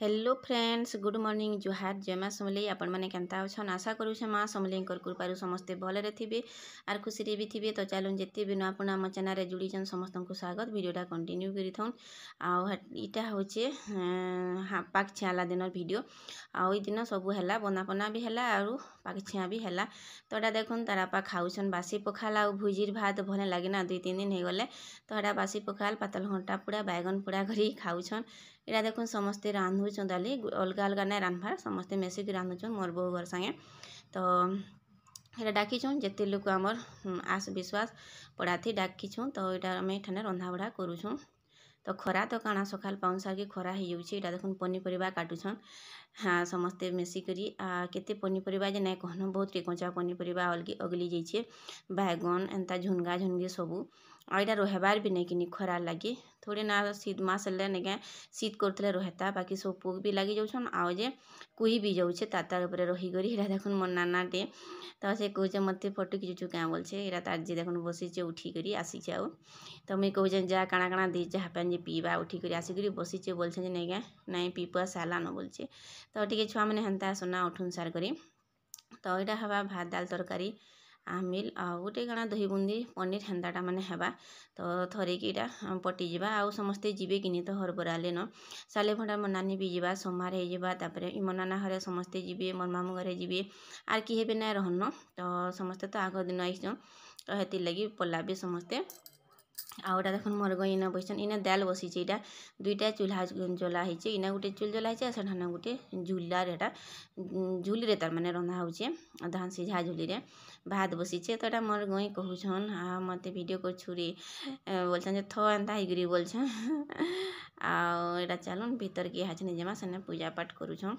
hello friends good morning Johar জয় মা সমলেই আপনার কেনা অছন আশা করুছে মা সমলেইকর কৃপার সমস্তে ভালরে থিবে আর খুশিরে বি থিবে তো চালুন যেতে বি নয় আপনার আমার চ্যানেলে জুড়িছেন সমস্ত স্বাগত ভিডিওটা কন্টিনিউ করে থাকুন আইটা হচ্ছে পাক ছিয়ালা দিনর ভিডিও আই দিন সবু হেলা বনাপনা বি হেলা আর পাক ছিয়া বি হেলা তো এটা দেখুন তারা পা খাওছেন বাসি পখাল আর ভুজির ভাত ভালো লাগে না দুই তিন দিন হয়ে গেলে তো এটা বাসি পখাল পাতল ঘন্টা পোড়া বাইগন পোড়া করি খাওছেন ଏଇଟା ଦେଖୁନ୍ ସମସ୍ତେ ରାନ୍ଧୁଛନ୍ ଡାଲି ଅଲଗା ଅଲଗା ନାଇଁ ରାନ୍ଧବାର୍ ସମସ୍ତେ ମିଶିକି ରାନ୍ଧୁଛନ୍ ମୋର୍ ବୋଉ ଘର ସାଙ୍ଗେ ତ ଏଇଟା ଡାକିଛୁଁ ଯେତେ ଲୋକ ଆମର୍ ଆଶ୍ ବିଶ୍ୱାସ ପଡ଼ାଥି ଡାକିଛୁଁ ତ ଏଇଟା ଆମେ ଏଠାନେ ରନ୍ଧାବଢ଼ା କରୁଛୁଁ ତ ଖରା ତ କାଣା ସକାଳ ପାଉନ୍ ସାର୍କେ ଖରା ହେଇଯାଉଛେ ଇଟା ଦେଖୁନ୍ ପନିପରିବା କାଟୁଛନ୍ हाँ समस्ते मिसिकी के पनीपरिया जे ना कहन बहुत रेकचा पनीपरिया अलग अगली जाइए बैगन एंता झुनगा झुनगे सबू आईटा रोहबार भी नहीं कि खरा लगे थोड़े ना शीत मस हेल्ला नहीं शीत करते रोहता बाकी सब पोक भी लगे जाऊन आउजे कुई भी जाऊे तार उपर रहीकि देख मो नानाटे तो सी कहे मत फटो खींचु क्या बोलचे यहाँ तार जी देख बस उठी आसीचे आउ तो मुझे कहे जहाँ काणा काणा दे जहाँ पाने पीवा उठी आसिक बसीचे बोलचे नहीं क्या नाई पीपा न बोलचे ତ ଟିକେ ଛୁଆମାନେ ହେନ୍ତା ସୁନା ଉଠୁନ୍ ସାର୍ କରି ତ ଇଟା ହେବା ଭାତ ଡାଲ୍ ତରକାରୀ ଆମିଲ୍ ଆଉ ଗୋଟେ କାଣା ଦହି ବୁନ୍ଦି ପନିର୍ ହେନ୍ତାଟା ମାନେ ହେବା ତ ଥରେକି ଇଟା ପଟିଯିବା ଆଉ ସମସ୍ତେ ଯିବେ କିନି ତ ହରବରାଲେନ ସାଲେ ଭଣ୍ଡା ମୋ ନାନୀ ବି ଯିବା ସୋମବାର ହେଇଯିବା ତାପରେ ମୋ ନାନା ଘରେ ସମସ୍ତେ ଯିବେ ମୋ ମାମୁଁ ଘରେ ଯିବେ ଆର୍ କିଏ ବି ନାଇଁ ରହନ ତ ସମସ୍ତେ ତ ଆଗ ଦିନ ଆଇଛନ୍ ତ ହେଥିର୍ ଲାଗି ପଲା ବି ସମସ୍ତେ ଆଉ ଏଇଟା ଦେଖୁନ୍ ମୋର୍ ଗଇଁ ଇନେ ବସିଛନ୍ ଇନେ ଦାଏଲ୍ ବସିଛେ ଇଟା ଦୁଇଟା ଚୁଲ୍ହା ଜଲା ହେଇଛେ ଇନେ ଗୁଟେ ଚୁଲ୍ ଜଲା ହେଇଛେ ଆଉ ସେଠାନେ ଗୁଟେ ଝୁଲାରେ ହେଟା ଝୁଲିରେ ତାର୍ମାନେ ରନ୍ଧା ହଉଛେ ଧାନ୍ ସିଝା ଝୁଲିରେ ଭାତ୍ ବସିଛେ ତ ଇଟା ମୋର୍ ଗଇଁ କହୁଛନ୍ ଆଉ ମତେ ଭିଡ଼ିଓ କରୁଛୁରେ ବୋଲୁଛନ୍ ଯେ ଥ ଏନ୍ତା ହେଇକିରି ବୋଲୁଛନ୍ ଆଉ ଇଟା ଚାଲୁନ୍ ଭିତର୍କେ ଇହାଛିନି ଯିମା ସେନେ ପୂଜାପାଠ୍ କରୁଛନ୍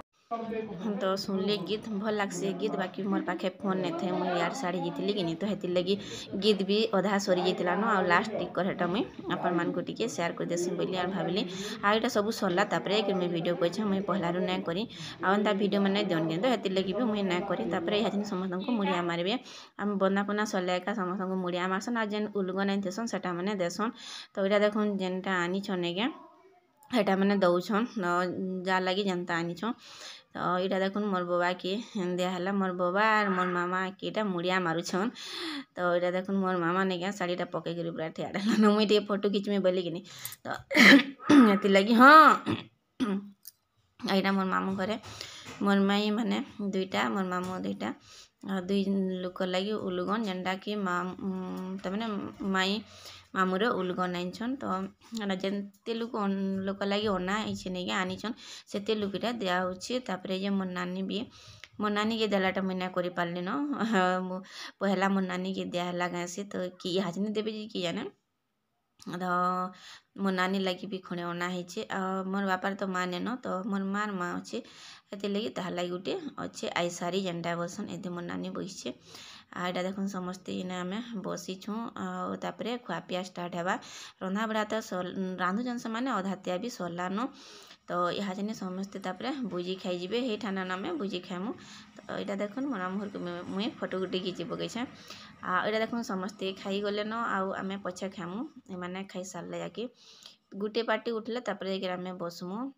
ତ ଶୁଣିଲି ଗୀତ ଭଲ୍ ଲାଗ୍ସି ଗୀତ ବାକି ମୋର୍ ପାଖେ ଫୋନ୍ ନେଇଥାଏ ମୁଇଁ ଇଆଡ଼େ ଶାଢ଼ୀ ଯାଇଥିଲି କି ନି ତ ହେଥିର୍ଲାଗି ଗୀତ ବି ଅଧା ସରିଯାଇଥିଲାନ ଆଉ ଲାଷ୍ଟ ଟିକର୍ ହେଟା ମୁଇଁ ଆପଣମାନଙ୍କୁ ଟିକେ ସେୟାର୍ କରିଦେସି ବୋଲି ଆର୍ ଭାବିଲି ଆଉ ଏଇଟା ସବୁ ସରିଲା ତାପରେ କି ମୁଇଁ ଭିଡ଼ିଓ କରିଛେ ମୁଇଁ ପହଲାରୁ ନାଇଁ କରି ଆଉ ଏନ୍ତା ଭିଡ଼ିଓ ମାନେ ଦିଅନ୍ କିନ୍ତୁ ହେଥିର୍ଲାଗି ବି ମୁଇଁ ନାଇଁ କରି ତାପରେ ଏହା ଜିନିଷ ସମସ୍ତଙ୍କୁ ମୁଡ଼ିଆ ମାରିବେ ଆମେ ବନ୍ଦାପନା ସରିଲା ଏକା ସମସ୍ତଙ୍କୁ ମୁଡ଼ିଆ ମାରସନ୍ ଆଉ ଯେନ୍ ଉଲ୍ଗ ନାଇଁ ଥିସନ୍ ସେଟା ମାନେ ଦେସନ୍ ତ ଏଇଟା ଦେଖୁନ୍ ଯେନ୍ଟା ଆନିଛନ୍ ଆଜ୍ଞା हेटा मैंने दौन जहाँ लगी जनता आनी छो तो यहाँ देख मोर बोबा के दिहला मोर बबा और मोर मामा कि मुड़िया मारुछन तो यहाँ देख मोर मामा ने क्या शाढ़ी पकई कर पूरा ठिया डाला मुई टे फटो खींचमी बोलिकी तो ये लगी हाँ यहाँ मोर मामू घरे मोर माई मैंने दुईटा मोर मामू दुईटा दुई लोक लगी उलुगन जेनटा कि तमें माई ମାମୁଁର ଉଲ୍ଗନ୍ ଆନିଛନ୍ ତ ହେଟା ଯେତେ ଲୁକ୍ ଲୋକ ଲାଗି ଅନା ହେଇଛେ ନେଇକେଁ ଆନିଛନ୍ ସେତେ ଲୁକ୍ ଇଟା ଦିଆହେଉଛେ ତା'ପରେ ଯେ ମୋର୍ ନାନୀ ବି ମୋର୍ ନାନୀକେ ଦେଲାଟା ମୁଇଁ ନାଇଁ କରିପାର୍ଲିନ ପହେଲା ମୋର୍ ନାନୀକେ ଦିଆହେଲା କାଏଁସି ତ କି ଇହାଚିନି ଦେବେ ଯେ କି ଜାନେ ତ ମୋର୍ ନାନୀ ଲାଗି ବି ଖଣ୍ଡେ ଅନା ହେଇଛେ ଆଉ ମୋର୍ ବାପାର୍ ତ ମାଆ ନାଇଁନ ତ ମୋର୍ ମାଆର୍ ମାଆ ଅଛେ ହେଥିର୍ଲାଗି ତାହାର୍ ଲାଗି ଗୁଟେ ଅଛେ ଆଇସାରି ଯେନ୍ଟା ବଲ୍ସନ୍ ଏଥି ମୋର୍ ନାନୀ ବହିଛେ आईटा देख समे आम बसीचुँ आपर खुआ पिया स्टार्ट रंधा बढ़ा तो रांधुन से मैंने अधातिया भी सरलान तो यह जेने समस्ते बुझी खाई हे ठाना आम बुझी खाएमु तो यहाँ देख मना मुहर को मुई फटो डिगे पकईे आईटा देख समस्ते खाईगले गले न आम पछे खाएमु ये खाई सारे जाके गोटे पार्टी उठले तापर आम बसमु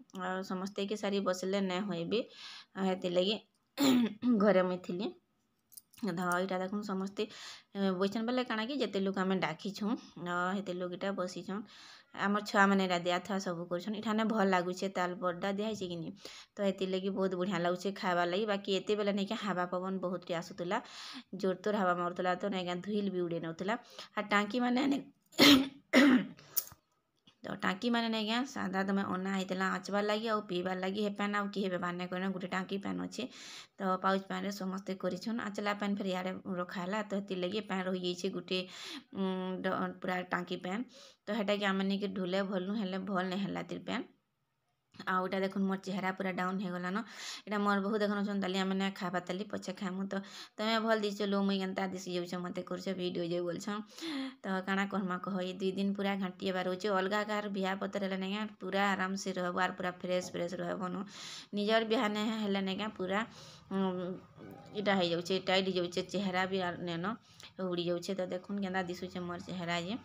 समस्ते सारी बसले ना हुए भी हेती लगी घरे मुई थी ଇଟା ଦେଖୁନ୍ ସମସ୍ତେ ବସିଛନ୍ ବେଲେ କାଣା କି ଯେତେ ଲୋକ୍ ଆମେ ଡାକିଛୁଁ ହେତେ ଲୋକ୍ ଇଟା ବସିଛନ୍ ଆମର୍ ଛୁଆମାନେ ଇଟା ଥୁଆ ସବୁ କରୁଛନ୍ ଇଠାନେ ଭଲ୍ ଲାଗୁଛେ ତାଲ୍ ବଡ଼୍ଟା ଦିଆହେଇଛେ କି ନି ତ ହେଥିର୍ଲାଗି ବହୁତ୍ ବଢ଼ିଆ ଲାଗୁଛେ ଖାଇବାର୍ ଲାଗି ବାକି ଏତେବେଲେ ନେଇକେଁ ହାବା ପବନ୍ ବହୁତ୍ଟେ ଆସୁଥିଲା ଜୋର୍ ତୋର୍ ହାବା ମାରୁଥିଲା ତ ନେଇକେଁ ଧୁଇଲ୍ ବି ଉଡ଼େଇ ନେଉଥିଲା ଆର୍ ଟାଙ୍କିମାନେ ତ ଟାଙ୍କିମାନେ ଆଜ୍ଞା ସାଧା ତୁମେ ଅନା ହେଇଥିଲା ଆଞ୍ଚବାର୍ ଲାଗି ଆଉ ପିଇବାର୍ ଲାଗି ହେ ପାନ୍ ଆଉ କିଏ ବ୍ୟବହାର ନାଇଁ କରିନ ଗୋଟେ ଟାଙ୍କି ପାନ୍ ଅଛି ତ ପାଉଚ୍ ପାନ୍ରେ ସମସ୍ତେ କରିଛନ୍ ଆଞ୍ଚଲା ପାନ୍ ଫେର୍ ଇଆଡ଼େ ରଖା ହେଲା ତ ହେଥିର୍ଲାଗି ଏ ପାନ୍ ରହିଯାଇଛି ଗୁଟେ ପୁରା ଟାଙ୍କି ପାନ୍ ତ ହେଟାକେ ଆମେ ନେଇକି ଢୁଲେ ଭର୍ଲୁ ହେଲେ ଭଲ୍ ନାଇଁ ହେଲା ତିର୍ ପାନ୍ ଆଉ ଏଇଟା ଦେଖୁନ୍ ମୋର୍ ଚେହେରା ପୁରା ଡାଉନ୍ ହେଇଗଲାନ ଏଇଟା ମୋର୍ ବୋହୁ ଦେଖୁନ୍ ତାଲି ଆମେ ନାଇଁ ଖାଇବାର୍ ତାଲି ପଛେ ଖାଇମୁ ତ ତମେ ଭଲ୍ ଦିଶୁଛ ଲୋ ମୁଇଁ କେନ୍ତା ଦିଶି ଯାଉଛ ମୋତେ କରୁଛ ଭିଡ଼ିଓ ଯେ ବୋଲଛନ୍ ତ କାଣା କର୍ମା କହ ଏଇ ଦୁଇ ଦିନ୍ ପୁରା ଘାଣ୍ଟି ହେବାର ରହୁଛେ ଅଲଗା କାହାର ବିହା ପତ୍ର ହେଲେ ନାଇଁ ପୁରା ଆରାମସେ ରହବ ଆର୍ ପୁରା ଫ୍ରେଶ୍ ଫ୍ରେଶ୍ ରହବନୁ ନିଜର୍ ବିହା ନାଇଁ ହେଲେ ନାଇଁ ପୁରା ଇଟା ହେଇଯାଉଛେ ଟାଇଟ୍ ହେଇଯାଉଛେ ଚେହେରା ବି ନେନ ଉଡ଼ି ଯାଉଛେ ତ ଦେଖୁନ୍ କେନ୍ତା ଦିଶୁଛେ ମୋର୍ ଚେହେରା ଯେ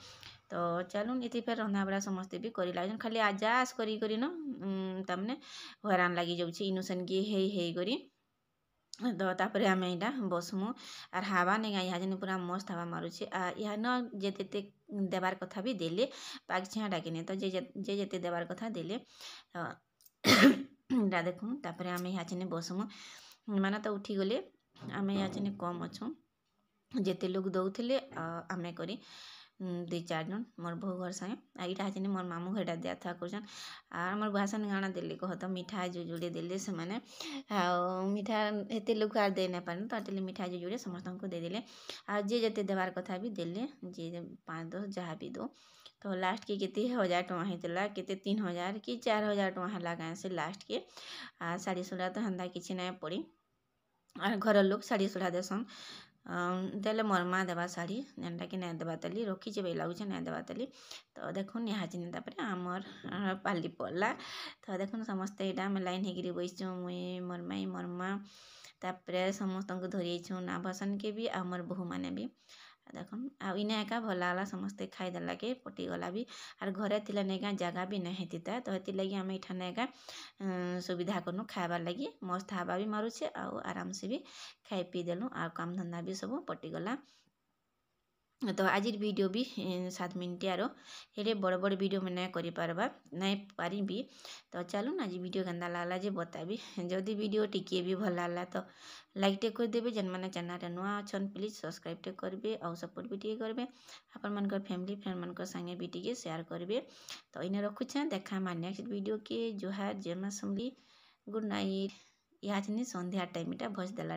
ତ ଚାଲୁନ୍ ଏଥି ଫେର୍ ରନ୍ଧାବଢ଼ା ସମସ୍ତେ ବି କରି ଲାଗୁଛନ୍ ଖାଲି ଆଜା ଆସ୍ କରି କରି ନ ତାମାନେ ହଇରାଣ ଲାଗି ଯାଉଛେ ଇନୁ ସେନ୍କେ ହେଇ ହେଇକରି ତ ତାପରେ ଆମେ ଏଇଟା ବସ୍ମୁ ଆର୍ ହାବା ନେଇ ଇହା ଯେନ୍ ପୁରା ମସ୍ତ ହାବା ମାରୁଛେ ଆର୍ ଇହାନ ଯେତେ ଯେତେ ଦେବାର୍ କଥା ବି ଦେଲେ ପାକ୍ ଛିଆଁଟାକେ ନେଇ ତ ଯେ ଯେତେ ଦେବାର୍ କଥା ଦେଲେ ଏଇଟା ଦେଖୁନ୍ ତାପରେ ଆମେ ଚିନି ବସ୍ମୁ ମାନେ ତ ଉଠିଗଲେ ଆମେ ଚିନି କମ୍ ଅଛୁଁ ଯେତେ ଲୋକ୍ ଦଉଥିଲେ ଆମେ କରି दुई चार जन मोर बो घर संगे आईटा हाँ मोर मामू घर दि थुआ कर मोर भाषण गाँव दिल्ली कह तो मीठा जो जुड़े दिल्ली से मैंने मीठा एत लोक आर दे नारे तो आज मीठा जो जुड़े समस्त को देदेले आ जे जिते देवार कथा भी देने जे पाँच दस जहाँ भी दो तो लास्ट के कते हजार टाँह होता केते तीन हजार कि चार हजार टाँह है से लास्ट के आ साढ़ी तो हाँ किसी ना पड़ी आ घर लोग साढ़ी सोलह देसन ଦେଲେ ମୋର ମା' ଦେବା ଶାଢ଼ୀ ଯେନ୍ଟାକି ନାଇଁ ଦେବା ତାଲି ରଖିଛେ ବାଗି ଲାଗୁଛେ ନାଇଁ ଦେବା ତାଲି ତ ଦେଖୁନ୍ ଇହାଚିନି ତା'ପରେ ଆମର୍ ପାଲି ପଡ଼୍ଲା ତ ଦେଖୁନ୍ ସମସ୍ତେ ଇଟା ଆମେ ଲାଇନ୍ ହେଇକିରି ବସିଛୁଁ ମୁଇଁ ମୋର୍ ମାଇଁ ମୋର୍ ମା' ତା'ପରେ ସମସ୍ତଙ୍କୁ ଧରି ଆଇଛୁଁ ଆଭସାନ୍କେ ବି ଆଉ ମୋର୍ ବୋହୂମାନେ ବି ଦେଖନ୍ ଆଉ ଇନେ ଏକା ଭଲ୍ ଲାଗ୍ଲା ସମସ୍ତେ ଖାଇଦେଲାକେ ପଟିଗଲା ବି ଆର୍ ଘରେ ଥିଲେ ନେକା ଜାଗା ବି ନାଇଁ ହେଥିତା ତ ହେଥିର୍ଲାଗି ଆମେ ଇଠାନେ ଏକା ସୁବିଧା କନୁ ଖାଏବାର୍ ଲାଗି ମସ୍ତ୍ ହାବା ବି ମାରୁଛେ ଆଉ ଆରାମ୍ସେ ବି ଖାଇ ପିଇ ଦେଲୁଁ ଆଉ କାମ୍ ଧନ୍ଦା ବି ସବୁ ପଟିଗଲା तो आज भिड भी सात मिनट आर हेल्ले बड़ बड़ भिड मैंने पार्बा ना पारि तो चलू आज भिड के लगला जे बताबी जदि भिड टिके भी भल लगला तो लाइक टे करदे जेन मैंने चैनल नुआ अच्छे प्लीज सब्सक्राइब टे करेंगे और सपोर्ट भी टी करेंगे आपण मान फैमिली फ्रेंड मान संगे भी टी सेयार करेंगे तो इन्हें रखुचे देखा मैं नेक्स्ट भिड के जोहार जय सुमली गुड नाइट यहाँ सन्ध्या टाइम टाइम भोज दे